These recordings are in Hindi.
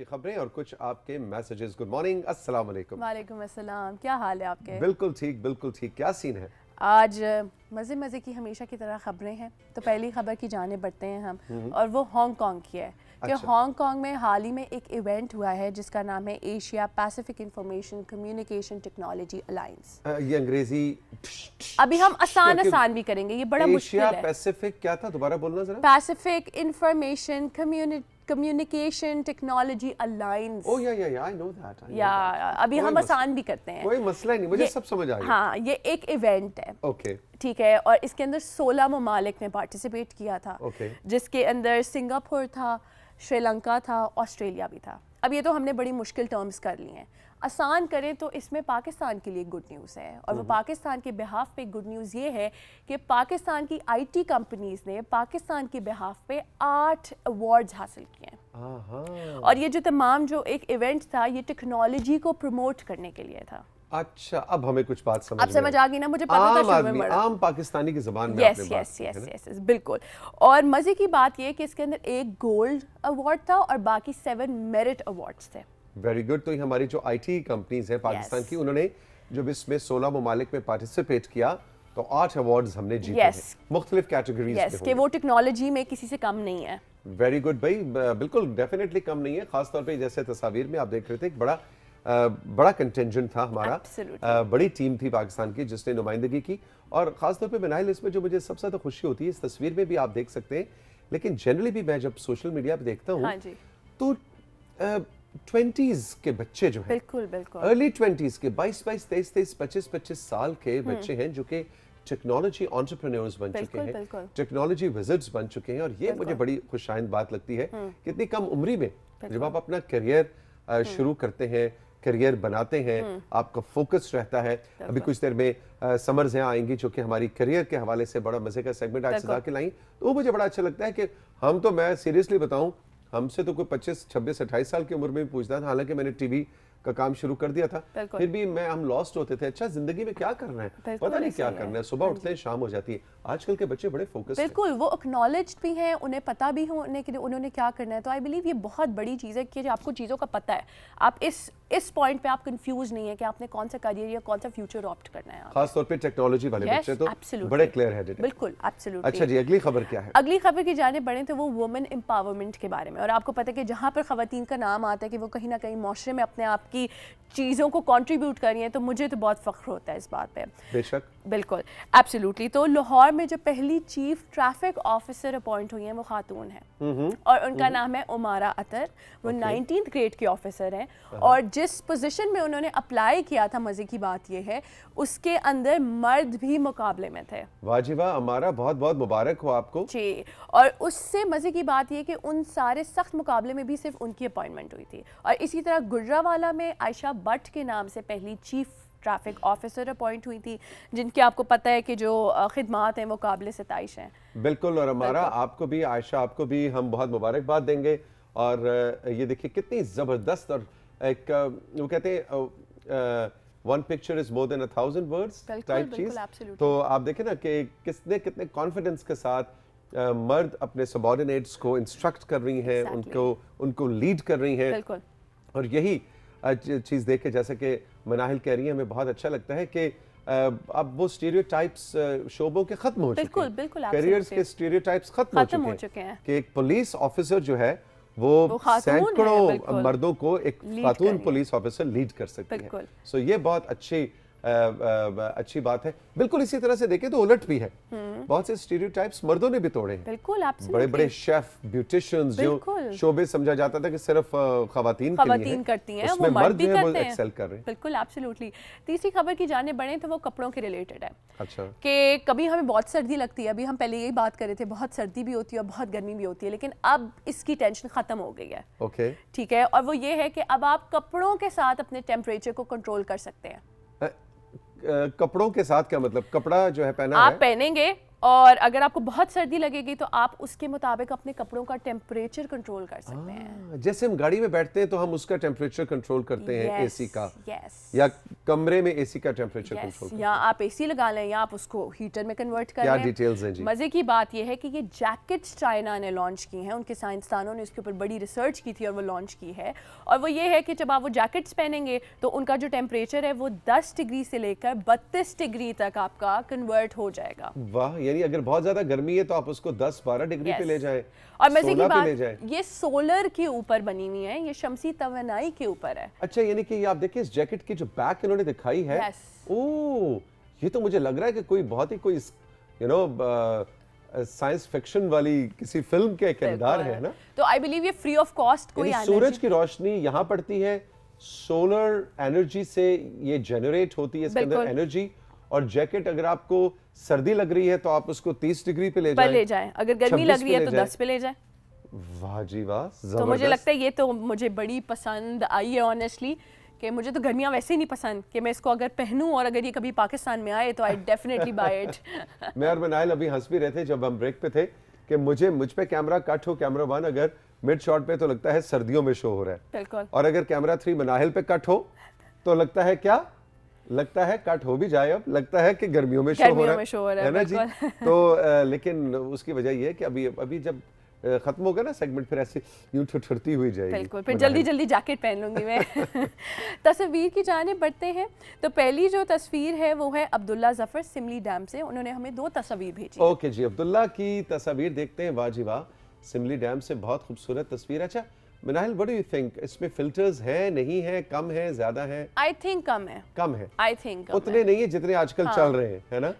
अच्छी खबरें और कुछ आपके मैसेजेस गुड मॉर्निंग अस्सलाम वालेकुम वालेकुम अस्सलाम क्या हाल है आपके बिल्कुल ठीक बिल्कुल ठीक क्या सीन है आज मज़े मज़े की हमेशा की तरह खबरें हैं तो पहली खबर की जाने बढ़ते हैं हम हम्म हम्म. और वो हांगकांग की है कि अच्छा। हांगकांग में हाल ही में एक इवेंट हुआ है जिसका नाम है Asia Pacific information communication technology alliance ये अंग्रेजी अभी हम आसान आसान भी करेंगे ये बड़ा मुश्किल है पैसिफिक क्या था दोबारा बोलना जरा Pacific information community communication technology align oh yeah या yeah i know that अभी हम आसान भी करते हैं कोई मसला नहीं मुझे सब समझ आ गया हां ये एक इवेंट है ओके okay. ठीक है और इसके अंदर 16 ममालिक ने पार्टिसिपेट किया था okay. जिसके अंदर सिंगापुर था श्रीलंका था ऑस्ट्रेलिया भी था अब ये तो हमने बड़ी मुश्किल टर्म्स कर ली हैं आसान करें तो इसमें पाकिस्तान के लिए गुड न्यूज़ है और वो हम्म। पाकिस्तान के बिहाफ पे गुड न्यूज़ ये है कि पाकिस्तान की आईटी कंपनीज़ ने पाकिस्तान के बिहाफ पे आठ अवार्ड्स हासिल किए हैं और ये जो तमाम जो एक इवेंट था ये टेक्नोलॉजी को प्रमोट करने के लिए था अच्छा अब हमें कुछ बात समझ अब समझ आ गई ना मुझे पता था में आम पाकिस्तानी की जबान में यस यस यस यस बिल्कुल और मज़े की बात ये कि इसके अंदर एक गोल्ड अवार्ड था और बाकी सेवन मेरिट अवार्ड्स थे वेरी गुड तो ये हमारी जो आई टी कंपनीज है पाकिस्तान yes. की उन्होंने जब इसमें सोलह ममालिक में पार्टिसिपेट किया तो आठ अवार्ड हमने जीते yes. हैं मुख्तलिफ कैटेगरीज yes, के वो टेक्नोलॉजी में किसी से कम नहीं है वेरी गुड भाई बिल्कुल डेफिनेटली कम नहीं है खासतौर पर जैसे तस्वीर में आप देख रहे थे बड़ा आ, बड़ा कंटेंजेंट था हमारा आ, बड़ी टीम थी पाकिस्तान की जिसने नुमाइंदगी की और खासतौर पर मिनाइल इसमें जो मुझे सबसे ज़्यादा खुशी होती है इस तस्वीर में भी आप देख सकते हैं लेकिन जनरली भी मैं जब सोशल मीडिया पर देखता हूँ हाँ तो आ, ट्वेंटीज के बच्चे जो है बिल्कुल बिल्कुल अर्ली ट्वेंटीज के बाईस बाईस तेईस तेईस पच्चीस पच्चीस साल के हम्म। बच्चे हैं जो कि टेक्नोलॉजी ऑन्टरप्रनोर्स बन चुके हैं टेक्नोलॉजी विजिट्स बन चुके हैं और ये मुझे बड़ी खुशाइन बात लगती है हम्म। कितनी कम उम्र में जब आप अपना करियर हम्म। शुरू करते हैं करियर बनाते हैं आपका फोकस रहता है अभी कुछ देर में समर्स यहाँ आएंगी जो कि हमारी करियर के हवाले से बड़ा मजे का सेगमेंट आज सजा के लाई तो वो मुझे बड़ा अच्छा लगता है कि हम तो मैं सीरियसली बताऊं हमसे तो कोई पच्चीस छब्बीस अट्ठाईस साल की उम्र में भी पूछता था हालांकि मैंने टीवी का काम शुरू कर दिया था फिर भी मैं हम लॉस्ट होते थे अच्छा जिंदगी में क्या करना है पता नहीं क्या करना है सुबह उठते हाँ हैं शाम हो जाती है आजकल के बच्चे बड़े फोकस बिल्कुल वो एक्नॉलेज भी हैं उन्हें पता भी होने के उन्होंने क्या करना है तो आई बिलीव ये बहुत बड़ी चीज़ है कि आपको चीज़ों का पता है आप इस इस पॉइंट पे आप कंफ्यूज नहीं है कि आपने कौन सा करियर या कौन सा फ्यूचर ऑप्ट करना है खास तौर पे टेक्नोलॉजी वाले yes, बच्चे तो absolutely. बड़े क्लियर हेडेड बिल्कुल एब्सोल्युटली अच्छा जी अगली खबर क्या है अगली खबर की जाने बढ़े तो वो वुमेन एम्पावरमेंट के बारे में और आपको पता है कि जहां पर खातन का नाम आता है कि वो कहीं ना कहीं माशरे में अपने आप की चीज़ों को कंट्रीब्यूट कर रही हैं तो मुझे तो बहुत फख्र होता है इस बात पे बेशक बिल्कुल एब्सोल्युटली तो लाहौर में जो पहली चीफ ट्रैफिक ऑफिसर अपॉइंट हुई हैं वो खातून हैं हम्म, हम्म। और उनका हम्म, नाम है उमारा अतर वो नाइनटीन ग्रेड की ऑफिसर हैं हाँ, हाँ। और जिस पोजीशन में उन्होंने अप्लाई किया था मज़े की बात यह है उसके अंदर मर्द भी मुकाबले में थे वाजिबा हमारा बहुत बहुत मुबारक हो आपको जी और उससे मज़े की बात यह कि उन सारे सख्त मुकाबले में भी सिर्फ उनकी अपॉइंटमेंट हुई थी और इसी तरह गुजरावाला में आयशा भट्ट के नाम से पहली चीफ ट्रैफिक ऑफिसर अपॉइंट हुई थी जिनके आपको पता है कि जो खिदमात हैं वो काबिल सतश हैं बिल्कुल और हमारा आपको भी आयशा आपको भी हम बहुत मुबारकबाद देंगे और ये देखिए कितनी ज़बरदस्त और एक वो कहते हैं one picture is more than a thousand words type चीज तो आप देखें ना कि किसने कितने कॉन्फिडेंस के साथ आ, मर्द अपने सबॉर्डिनेट्स को इंस्ट्रक्ट कर रही हैं exactly. उनको उनको लीड कर रही हैं और यही चीज़ देख के जैसे कि मनाहिल कह रही हैं हमें बहुत अच्छा लगता है कि अब वो स्टीरियोटाइप्स शोबों के खत्म हो चुके हैं करियर्स के स्टीरियोटाइप्स खत्म हो चुके हैं कि एक पुलिस ऑफिसर जो है वो, वो सैकड़ों मर्दों को एक खातून पुलिस ऑफिसर लीड कर सकती है सो so ये बहुत अच्छी अच्छी बात है बिल्कुल इसी तरह से देखें तो उलट भी है हम्म। बहुत से स्टीरियोटाइप्स मर्दों ने भी तोड़े हैं बिल्कुल आप बड़े बड़े शेफ ब्यूटिशियंस जो शोबे समझा जाता था कि सिर्फ खातन खातन करती है उसमें मर्द भी है वो एक्सेल कर रहे हैं बिल्कुल एब्सोल्युटली तीसरी खबर की जाने बड़े तो वो कपड़ों के रिलेटेड है अच्छा कि कभी हमें बहुत सर्दी लगती है अभी हम पहले यही बात कर रहे थे बहुत सर्दी भी होती है और बहुत गर्मी भी होती है लेकिन अब इसकी टेंशन खत्म हो गई है ओके ठीक है और वो ये है कि अब आप कपड़ों के साथ अपने टेम्परेचर को कंट्रोल कर सकते हैं कपड़ों के साथ क्या मतलब कपड़ा जो है पहना आप है? पहनेंगे और अगर आपको बहुत सर्दी लगेगी तो आप उसके मुताबिक अपने कपड़ों का टेम्परेचर कंट्रोल कर सकते हैं हाँ, जैसे हम गाड़ी में बैठते हैं तो हम उसका टेम्परेचर कंट्रोल करते हैं एसी का yes. या कमरे में एसी का टेम्परेचर कंट्रोल या आप सी लगा लें या आप उसको हीटर में कन्वर्ट कर डिटेल्स हैं जी मजे की बात यह है कि ये जैकेट्स चाइना ने लॉन्च की हैं उनके साइंसदानों ने उसके ऊपर बड़ी रिसर्च की थी और वो लॉन्च की है और वो ये है कि जब आप वो जैकेट्स पहनेंगे तो उनका जो टेम्परेचर है वो दस डिग्री से लेकर बत्तीस डिग्री तक आपका कन्वर्ट हो जाएगा वाह यानी अगर बहुत ज्यादा गर्मी है तो आप उसको 10-12 डिग्री yes. पे ले जाएं और मैं सोलर पे ले बात ये सोलर के ऊपर बनी हुई है ये शमसी तवनाई के ऊपर है अच्छा यानी कि आप देखिए इस जैकेट की जो बैक इन्होंने दिखाई है ओ ये तो मुझे लग रहा है कि कोई बहुत ही कोई यू नो साइंस फिक्शन वाली किसी फिल्म के किरदार है ना तो आई बिलीव ये फ्री ऑफ कॉस्ट कोई सूरज की रोशनी यहाँ पड़ती है सोलर एनर्जी से ये जनरेट होती है इसके अंदर एनर्जी और जैकेट अगर आपको सर्दी लग रही है तो आप उसको 30 डिग्री पे ले जाएं ले जाएं अगर गर्मी लग रही है तो 10 पे ले जाएं वाह जी वाह तो मुझे लगता है ये तो मुझे बड़ी पसंद आई है ऑनेस्टली कि मुझे तो गर्मियाँ वैसे ही नहीं पसंद कि मैं इसको अगर पहनूं और अगर ये कभी पाकिस्तान में आए तो आई डेफिनेटली बाय इट मैं और बनायल अभी हंस भी रहे थे जब हम ब्रेक पे थे कि मुझे मुझ पे कैमरा कट हो कैमरा वन अगर मिड शॉट पे तो लगता है सर्दियों में शो हो रहा है बिल्कुल और अगर कैमरा थ्री मनाहल पे कट हो तो लगता है क्या लगता है कट हो भी जाए अब लगता है कि गर्मियों में शो हो रहा है ना जी तो लेकिन उसकी वजह यह है कि अभी अभी जब खत्म होगा ना सेगमेंट फिर ऐसे यूं ठुठुरती हुई जाएगी बिल्कुल फिर जल्दी जल्दी जैकेट पहन लूंगी मैं तस्वीर की जाने बढ़ते हैं तो पहली जो तस्वीर है वो है अब्दुल्ला जफर सिमली डैम से उन्होंने हमें दो तस्वीर भेजी ओके जी अब्दुल्ला की तस्वीर देखते हैं वाह जी वाह सिमली डैम से बहुत खूबसूरत तस्वीर अच्छा Minahil what do you think इसमें फिल्टर्स हैं नहीं है कम है ज्यादा है आई थिंक कम है कम है आई थिंक उतने है. नहीं है जितने आजकल हाँ. चल रहे हैं है ना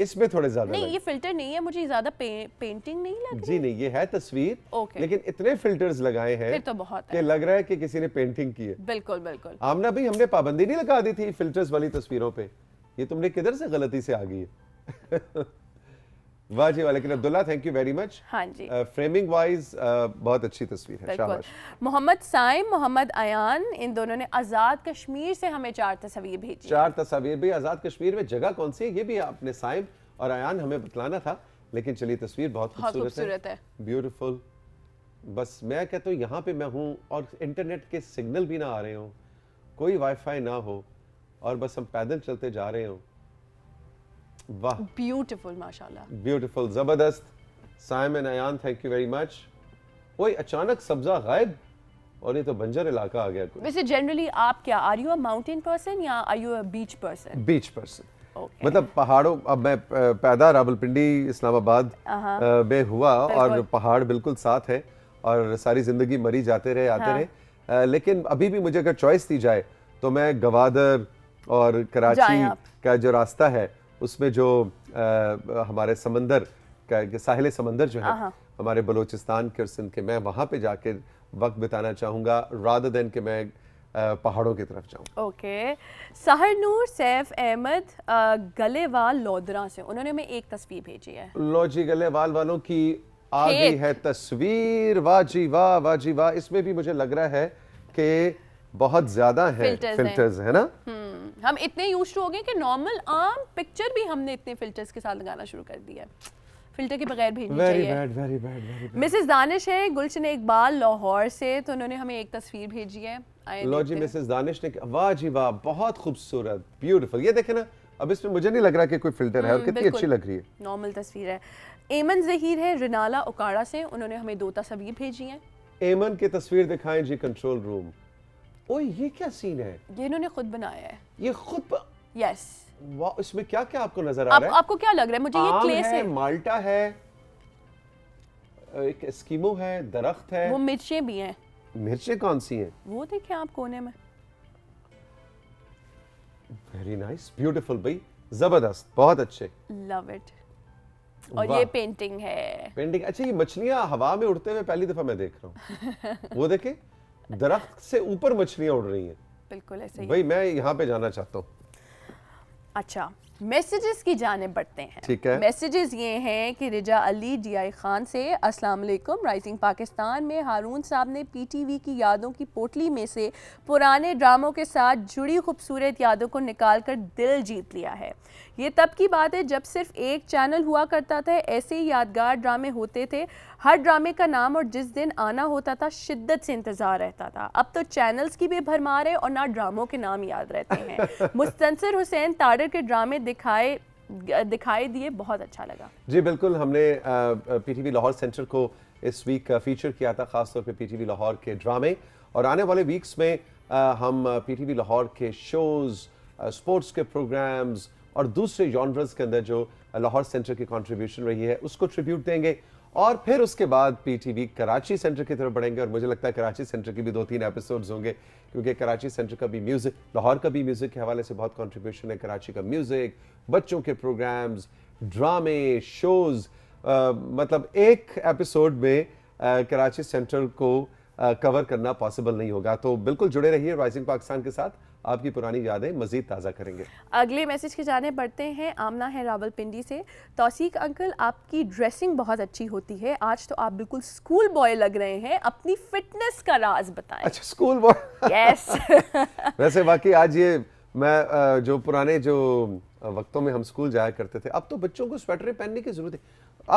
इसमें थोड़े ज्यादा नहीं ये फिल्टर नहीं है मुझे ज्यादा पे, पेंटिंग नहीं लग जी नहीं ये है तस्वीर ओके लेकिन इतने फिल्टर्स लगाए हैं फिर तो बहुत है। के लग रहा है कि किसी ने पेंटिंग की है बिल्कुल बिल्कुल आमना भाई हमने पाबंदी नहीं लगा दी थी फिल्टर्स वाली तस्वीरों पे ये तुमने किधर से गलती से आ गई है वाह जी Abdullah thank you very much हाँ जी फ्रेमिंग uh, वाइज uh, बहुत अच्छी तस्वीर है मोहम्मद साइम मोहम्मद अयान इन दोनों ने आज़ाद कश्मीर से हमें चार तस्वीर भेजी चार तस्वीर भी आज़ाद कश्मीर में जगह कौन सी है ये भी आपने साइम और अयान हमें बतलाना था लेकिन चलिए तस्वीर बहुत खूबसूरत है ब्यूटिफुल बस मैं कहता हूँ यहाँ पे मैं हूँ और इंटरनेट के सिग्नल भी ना आ रहे हो कोई वाईफाई ना हो और बस हम पैदल चलते जा रहे हों वाह ब्यूटीफुल माशाल्लाह ब्यूटीफुल जबरदस्त Saim and Ayan thank you very much ओए अचानक सब्जा गायब और ये तो बंजर इलाका आ गया कोई वैसे जनरली आप क्या are you a mountain person या are you a beach person beach person Okay. मतलब पहाड़ों अब मैं पैदा रावलपिंडी इस्लामाबाद uh-huh। में हुआ और पहाड़ बिल्कुल साथ है और सारी ज़िंदगी मरी जाते रहे आते हाँ। रहे लेकिन अभी भी मुझे अगर चॉइस दी जाए तो मैं गवादर और कराची का जो रास्ता है उसमें जो आ, हमारे समंदर का साहिल समंदर जो है हमारे बलोचिस्तान के और सिंध के मैं वहाँ पे जाकर वक्त बिताना चाहूँगा राधर देन के मैं पहाड़ों की तरफ जाऊँ ओके सहरनूर सैफ अहमद गलेवाल लोदरा से उन्होंने हमें एक तस्वीर भेजी है लो जी गलेवाल वालों की आ गई है तस्वीर वाह जी वाह वाह जी वाह इसमें भी मुझे लग रहा है कि बहुत ज्यादा है फिल्टर्स, फिल्टर्स है, है ना हम्म। हम इतने यूज हो गए कि नॉर्मल आम पिक्चर भी हमने इतने फिल्टर्स के साथ लगाना शुरू कर दिया फिल्टर के बगैर भेजनी चाहिए bad, very bad, very Mrs Danish है गुलशन इकबाल लाहौर से तो उन्होंने हमें एक तस्वीर भेजी है लो जी मिसेस दानिश ने वाह जी वाह बहुत खूबसूरत ब्यूटीफुल ये देखे ना अब इसमें मुझे नहीं लग रहा कि कोई फिल्टर है और हम्म, कितनी अच्छी लग रही है नॉर्मल तस्वीर है एमन जहीर है रिनाला उकाड़ा से उन्होंने हमें दो तस्वीर भेजी हैं एमन की तस्वीर दिखाएं जी कंट्रोल रूम ओए ये क्या सीन है ये इन्होंने खुद बनाया है ये खुद ब... यस वाह इसमें क्या क्या आपको नजर आ आप, रहा है आपको क्या लग रहा है मुझे ये क्ले से माल्टा है एक एस्किमो है दरख्त है वो मिर्चें भी हैं मिर्चें कौन सी हैं वो देखें आप कोने में वेरी नाइस ब्यूटीफुल भाई जबरदस्त बहुत अच्छे लव इट और ये पेंटिंग है पेंटिंग अच्छा ये मछलियां हवा में उड़ते हुए पहली दफा मैं देख रहा हूँ वो देखे दरख्त से ऊपर मछलियाँ उड़ रही हैं बिल्कुल ऐसे भाई मैं यहाँ पे जाना चाहता हूँ अच्छा मैसेजेस की जाने बढ़ते हैं ठीक है मैसेजेस ये हैं कि रिजा अली डीआई खान से अस्सलाम वालेकुम राइजिंग पाकिस्तान में हारून साहब ने पीटीवी की यादों की पोटली में से पुराने ड्रामों के साथ जुड़ी खूबसूरत यादों को निकालकर दिल जीत लिया है ये तब की बात है जब सिर्फ एक चैनल हुआ करता था ऐसे ही यादगार ड्रामे होते थे हर ड्रामे का नाम और जिस दिन आना होता था शिद्दत से इंतज़ार रहता था अब तो चैनल्स की भी भरमार है और ना ड्रामों के नाम याद रहते हैं मुस्तंसर हुसैन ताडर के ड्रामे दिखाए दिखाई दिए बहुत अच्छा लगा जी बिल्कुल हमने पीटीवी लाहौर सेंटर को इस वीक फीचर किया था खासतौर पे पीटीवी लाहौर के ड्रामे और आने वाले वीक्स में हम पीटीवी लाहौर के शोज़ स्पोर्ट्स के प्रोग्राम्स और दूसरे जॉनवर्स के अंदर जो लाहौर सेंटर की कॉन्ट्रीब्यूशन रही है उसको ट्रिब्यूट देंगे और फिर उसके बाद पीटीवी कराची सेंटर की तरफ बढ़ेंगे और मुझे लगता है कराची सेंटर की भी दो तीन एपिसोड्स होंगे क्योंकि कराची सेंटर का भी म्यूज़िक लाहौर का भी म्यूज़िक के हवाले से बहुत कंट्रीब्यूशन है कराची का म्यूज़िक बच्चों के प्रोग्राम्स ड्रामे शोज़ मतलब एक एपिसोड में आ, कराची सेंटर को कवर करना पॉसिबल नहीं होगा तो बिल्कुल जुड़े रहिए राइजिंग पाकिस्तान के साथ आपकी पुरानी यादें मजीद ताज़ा करेंगे अगले मैसेज के जाने बढ़ते हैं आमना है रावलपिंडी से तोसीक अंकल आपकी ड्रेसिंग बहुत अच्छी होती है आज तो आप बिल्कुल स्कूल बॉय लग रहे हैं अपनी फिटनेस का राज बताएं अच्छा स्कूल बॉय यस वैसे बाकी आज ये मैं जो पुराने जो वक्तों में हम स्कूल जाया करते थे अब तो बच्चों को स्वेटरें पहनने की ज़रूरत है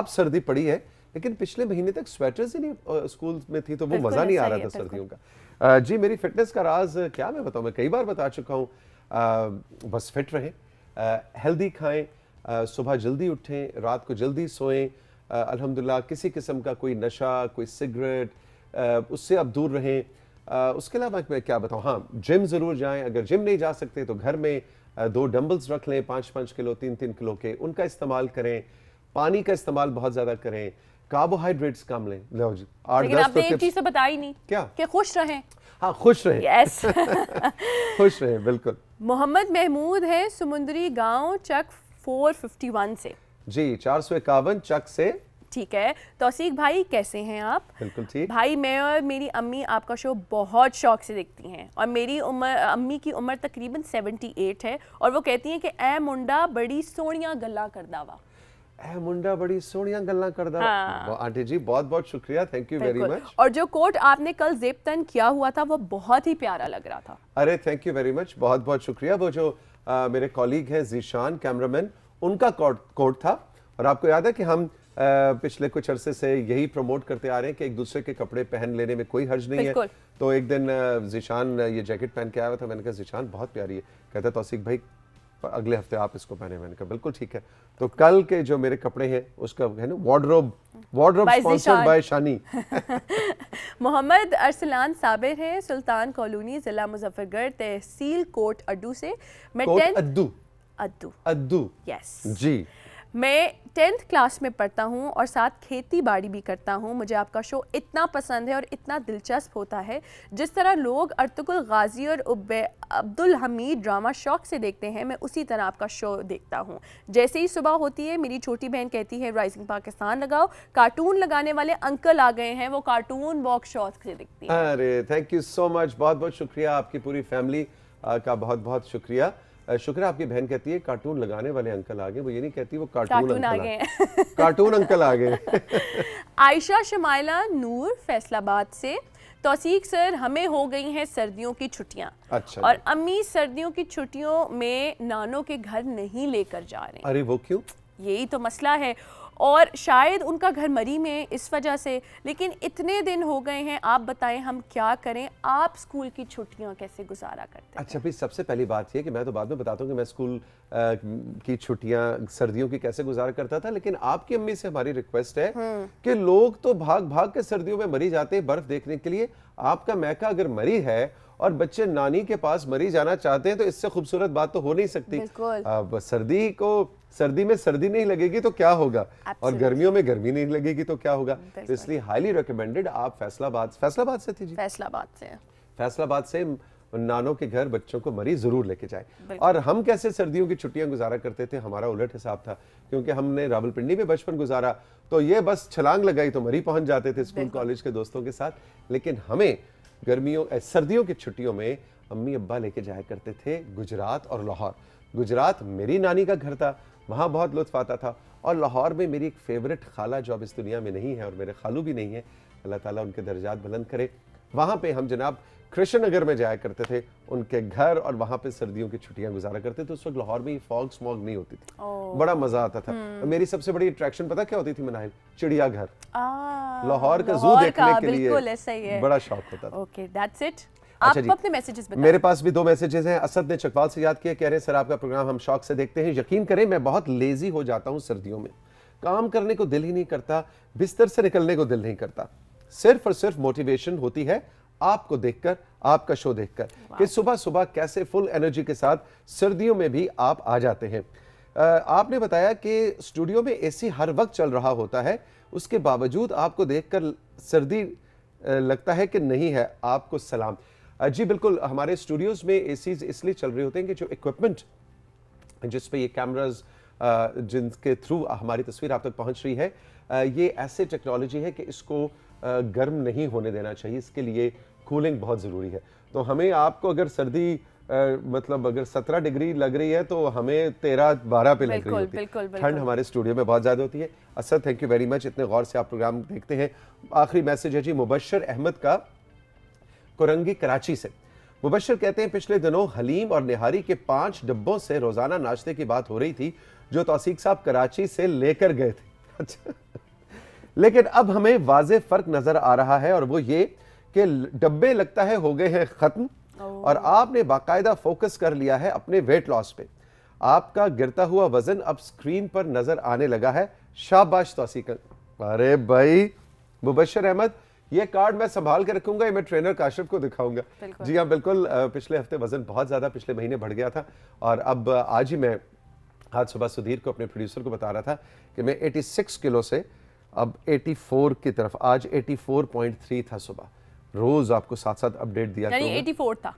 अब सर्दी पड़ी है लेकिन पिछले महीने तक स्वेटर्स ही नहीं स्कूल में थी तो वो मज़ा नहीं आ रहा था सर्दियों का जी मेरी फिटनेस का राज क्या मैं बताऊँ मैं कई बार बता चुका हूँ बस फिट रहें हेल्दी खाएं सुबह जल्दी उठें रात को जल्दी सोएं अल्हम्दुलिल्लाह किसी किस्म का कोई नशा कोई सिगरेट उससे आप दूर रहें उसके अलावा मैं क्या बताऊँ हाँ जिम ज़रूर जाएं अगर जिम नहीं जा सकते तो घर में दो डम्बल्स रख लें पाँच पाँच किलो तीन तीन किलो के उनका इस्तेमाल करें पानी का इस्तेमाल बहुत ज़्यादा करें कार्बोहाइड्रेट्स कम लें लो जी आठ लेकिन तो आपने एक चीज़ तो बताई नहीं क्या कि खुश रहें हाँ खुश रहें यस खुश रहें बिल्कुल मोहम्मद महमूद है समुद्री गांव चक 451 से जी चार सौ इक्यावन चक से ठीक है तौसीक भाई कैसे हैं आप बिल्कुल ठीक भाई मैं और मेरी अम्मी आपका शो बहुत शौक से देखती हैं और मेरी उम्र अम्मी की उम्र तकरीबन 78 है और वो कहती हैं कि ए मुंडा बड़ी सोनिया गला करदावा ਇਹ ਮੁੰਡਾ ਬੜੀ ਸੋਹਣੀਆਂ ਗੱਲਾਂ ਕਰਦਾ आंटी जी बहुत बहुत शुक्रिया थैंक यू वेरी मच और जो कोट आपने कल जेब तन किया हुआ था वो बहुत ही प्यारा लग रहा था अरे थैंक यू वेरी मच बहुत बहुत शुक्रिया वो जो आ, मेरे कॉलीग हैं जीशान कैमरामैन उनका कोट कोट था और आपको याद है कि हम Uh, पिछले कुछ अरसे से यही प्रमोट करते आ रहे हैं कि एक दूसरे के कपड़े पहन लेने में कोई हर्ज नहीं है तो एक दिन जीशान ये जैकेट पहन के आया था मैंने कहा जिशान बहुत प्यारी है कहता भाई पर अगले हफ्ते आप इसको पहने मैंने कहा बिल्कुल ठीक है तो कल के जो मेरे कपड़े हैं उसका है ना wardrobe wardrobe sponsored by Shani Mohammad Arsalan Sabir हैं सुल्तान कॉलोनी जिला मुजफ्फरगढ़ तहसील कोट अड्डू से मैं कोट अड्डू अड्डू अद्दू यस जी मैं टेंथ क्लास में पढ़ता हूँ और साथ खेती बाड़ी भी करता हूँ मुझे आपका शो इतना पसंद है और इतना दिलचस्प होता है जिस तरह लोग अर्तुगुल गाजी और उब्बे अब्दुल हमीद ड्रामा शौक से देखते हैं मैं उसी तरह आपका शो देखता हूँ जैसे ही सुबह होती है मेरी छोटी बहन कहती है राइजिंग पाकिस्तान लगाओ कार्टून लगाने वाले अंकल आ गए हैं वो कार्टून बॉक्स शौक से देखते हैं अरे थैंक यू सो मच बहुत बहुत शुक्रिया आपकी पूरी फैमिली का बहुत बहुत शुक्रिया शुक्र आपकी बहन कहती है कार्टून लगाने वाले अंकल आ गए वो ये नहीं कहती वो कार्टून, अंकल आ गए कार्टून अंकल आ गए आयशा शमाइला नूर फैसलाबाद से तोसीक सर हमें हो गई हैं सर्दियों की छुट्टियां अच्छा और अम्मी सर्दियों की छुट्टियों में नानों के घर नहीं लेकर जा रहे अरे वो क्यों यही तो मसला है और शायद उनका घर मरी में इस वजह से लेकिन इतने दिन हो गए हैं आप बताएं हम क्या करें आप स्कूल की छुट्टियां कैसे गुजारा करते अच्छा भाई सबसे पहली बात यह कि मैं तो बाद में बताता हूँ कि मैं स्कूल आ, की छुट्टियां सर्दियों की कैसे गुजारा करता था लेकिन आपकी अम्मी से हमारी रिक्वेस्ट है हम्म। कि लोग तो भाग भाग के सर्दियों में मरी जाते हैं बर्फ देखने के लिए आपका मैका अगर मरी है और बच्चे नानी के पास मरी जाना चाहते हैं तो इससे खूबसूरत बात तो हो नहीं सकती अब सर्दी को सर्दी में सर्दी नहीं लगेगी तो क्या होगा और गर्मियों में गर्मी नहीं लगेगी तो क्या होगा तो इसलिए हाईली रिकमेंडेड आप फैसलाबाद फैसलाबाद से थी जी फैसलाबाद से फैसलाबाद से नानों के घर बच्चों को मरी जरूर लेके जाए और हम कैसे सर्दियों की छुट्टियां गुजारा करते थे हमारा उलट हिसाब था क्योंकि हमने रावलपिंडी में बचपन गुजारा तो ये बस छलांग लगाई तो मरी पहुंच जाते थे स्कूल कॉलेज के दोस्तों के साथ लेकिन हमें गर्मियों सर्दियों की छुट्टियों में अम्मी अब्बा लेके जाया करते थे गुजरात और लाहौर गुजरात मेरी नानी का घर था वहाँ बहुत लुत्फ आता था और लाहौर में मेरी एक फेवरेट खाला जो अब इस दुनिया में नहीं है और मेरे खालू भी नहीं है अल्लाह ताला उनके दर्जात बुलंद करे वहाँ पे हम जनाब कृष्ण नगर में जाया करते थे उनके घर और वहां पे सर्दियों की छुट्टियां गुजारा करते थे उस वक्त लाहौर में फॉग स्मॉग नहीं होती थी बड़ा मजा आता था हम्म। मेरी सबसे बड़ी अट्रैक्शन पता क्या होती थी मनाहिल चिड़ियाघर लाहौर का जू देखने के लिए बड़ा शौक होता था ओके दैट्स इट अच्छा आप अपने मैसेजेस मेरे पास भी दो मैसेजेस हैं असद ने चकवाल से याद किया कह रहे हैं सर आपका प्रोग्राम हम शौक से देखते हैं यकीन करें मैं बहुत लेजी हो जाता हूँ सर्दियों में काम करने को दिल ही नहीं करता बिस्तर से निकलने को दिल नहीं करता सिर्फ और सिर्फ मोटिवेशन होती है आपको देखकर आपका शो देखकर कि सुबह सुबह कैसे फुल एनर्जी के साथ सर्दियों में भी आप आ जाते हैं आपने बताया कि स्टूडियो में एसी हर वक्त चल रहा होता है उसके बावजूद आपको देखकर सर्दी लगता है कि नहीं है आपको सलाम जी बिल्कुल हमारे स्टूडियोज में ए इसलिए चल रहे होते हैं कि जो इक्विपमेंट जिस पे ये कैमराज जिनके थ्रू हमारी तस्वीर आप तक पहुंच रही है ये ऐसे टेक्नोलॉजी है कि इसको गर्म नहीं होने देना चाहिए इसके लिए कूलिंग बहुत ज़रूरी है तो हमें आपको अगर सर्दी आ, मतलब अगर सत्रह डिग्री लग रही है तो हमें तेरह बारह पे लग रही होती है ठंड हमारे स्टूडियो में बहुत ज़्यादा होती है Asad thank you very much इतने गौर से आप प्रोग्राम देखते हैं आखिरी मैसेज है जी मुबशर अहमद का कुरंगी कराची से मुबशर कहते हैं पिछले दिनों हलीम और निहारी के पांच डब्बों से रोज़ाना नाश्ते की बात हो रही थी जो तोसीक साहब कराची से लेकर गए थे अच्छा लेकिन अब हमें वाज फ़र्क नज़र आ रहा है और वो ये कि डब्बे लगता है हो गए हैं ख़त्म और आपने बाकायदा फोकस कर लिया है अपने वेट लॉस पे आपका गिरता हुआ वजन अब स्क्रीन पर नजर आने लगा है शाबाश तोसी अरे भाई मुबशर अहमद ये कार्ड मैं संभाल के रखूंगा मैं ट्रेनर काशिफ को दिखाऊंगा जी हाँ बिल्कुल पिछले हफ्ते वजन बहुत ज़्यादा पिछले महीने बढ़ गया था और अब आज ही मैं आज सुबह सुधीर को अपने प्रोड्यूसर को बता रहा था कि मैं 86 किलो से अब 84 की तरफ आज 84.3 था सुबह रोज आपको साथ साथ अपडेट दिया यानी 84 तो था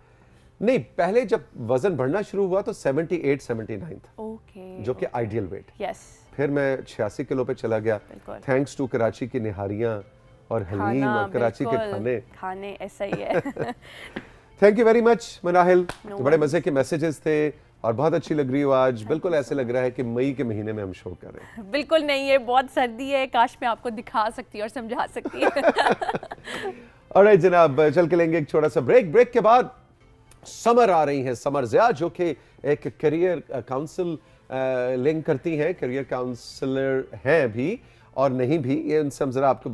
नहीं पहले जब वजन बढ़ना शुरू हुआ तो 78 79 था ओके जो कि आइडियल वेट यस फिर मैं छियासी किलो पे चला गया थैंक्स टू कराची की निहारियां और हलीम और कराची के खाने खाने ऐसा ही है thank you very much Manahil no तो बड़े मज़े के मैसेजेस थे और बहुत अच्छी लग रही हो आज बिल्कुल ऐसे लग रहा है कि मई के महीने में हम शो कर रहे हैं बिल्कुल नहीं है बहुत सर्दी है काश मैं आपको दिखा सकती और समझा सकती और जनाब चल के लेंगे एक छोटा सा ब्रेक ब्रेक के बाद समर आ रही है समर जया जो कि एक करियर काउंसिल लिंक करती हैं करियर काउंसलर हैं भी और नहीं भी ये उनसे हम ज़रा आपको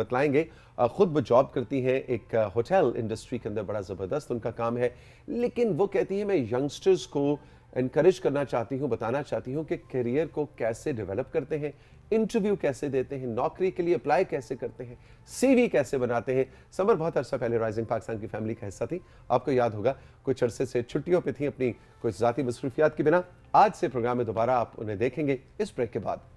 बतलाएंगे uh, ख़ुद वो जॉब करती हैं एक होटल uh, इंडस्ट्री के अंदर बड़ा ज़बरदस्त उनका काम है लेकिन वो कहती हैं मैं यंगस्टर्स को इनक्रेज करना चाहती हूँ बताना चाहती हूँ कि करियर को कैसे डेवलप करते हैं इंटरव्यू कैसे देते हैं नौकरी के लिए अप्लाई कैसे करते हैं सीवी कैसे बनाते हैं समर बहुत अर्सा पहले राइजिंग पाकिस्तान की फैमिली का हिस्सा थी आपको याद होगा कुछ अरसे से छुट्टियों पे थी अपनी कुछ ज़ाती मसरूफियात के बिना आज से प्रोग्राम में दोबारा आप उन्हें देखेंगे इस ब्रेक के बाद